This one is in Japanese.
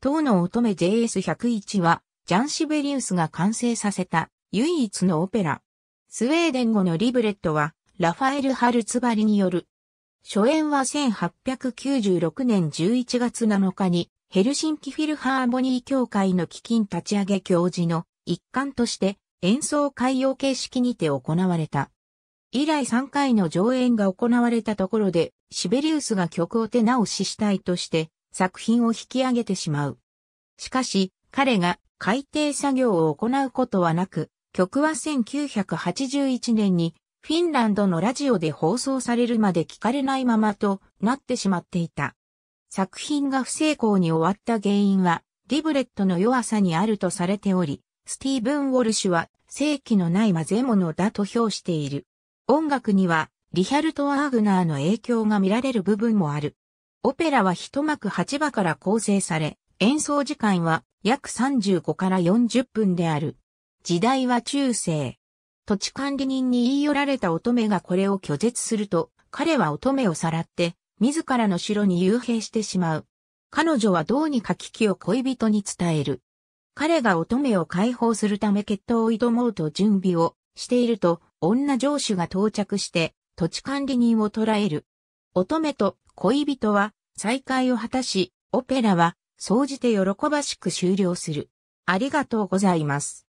当の乙女 JS101 は、ジャン・シベリウスが完成させた唯一のオペラ。スウェーデン語のリブレットは、ラファエル・ハルツバリによる。初演は1896年11月7日に、ヘルシンキ・フィルハーモニー協会の基金立ち上げ教授の一環として演奏会用形式にて行われた。以来3回の上演が行われたところで、シベリウスが曲を手直ししたいとして、作品を引き上げてしまう。しかし、彼が改訂作業を行うことはなく、曲は1981年にフィンランドのラジオで放送されるまで聞かれないままとなってしまっていた。作品が不成功に終わった原因は、リブレットの弱さにあるとされており、スティーブン・ウォルシュは、正規のない混ぜ物だと評している。音楽には、リヒャルト・アーグナーの影響が見られる部分もある。オペラは一幕8話から構成され、演奏時間は約35から40分である。時代は中世。土地管理人に言い寄られた乙女がこれを拒絶すると、彼は乙女をさらって、自らの城に幽閉してしまう。彼女はどうにか危機を恋人に伝える。彼が乙女を解放するため決闘を挑もうと準備をしていると、女上司が到着して、土地管理人を捕らえる。乙女と恋人は再会を果たし、オペラは総じて喜ばしく終了する。ありがとうございます。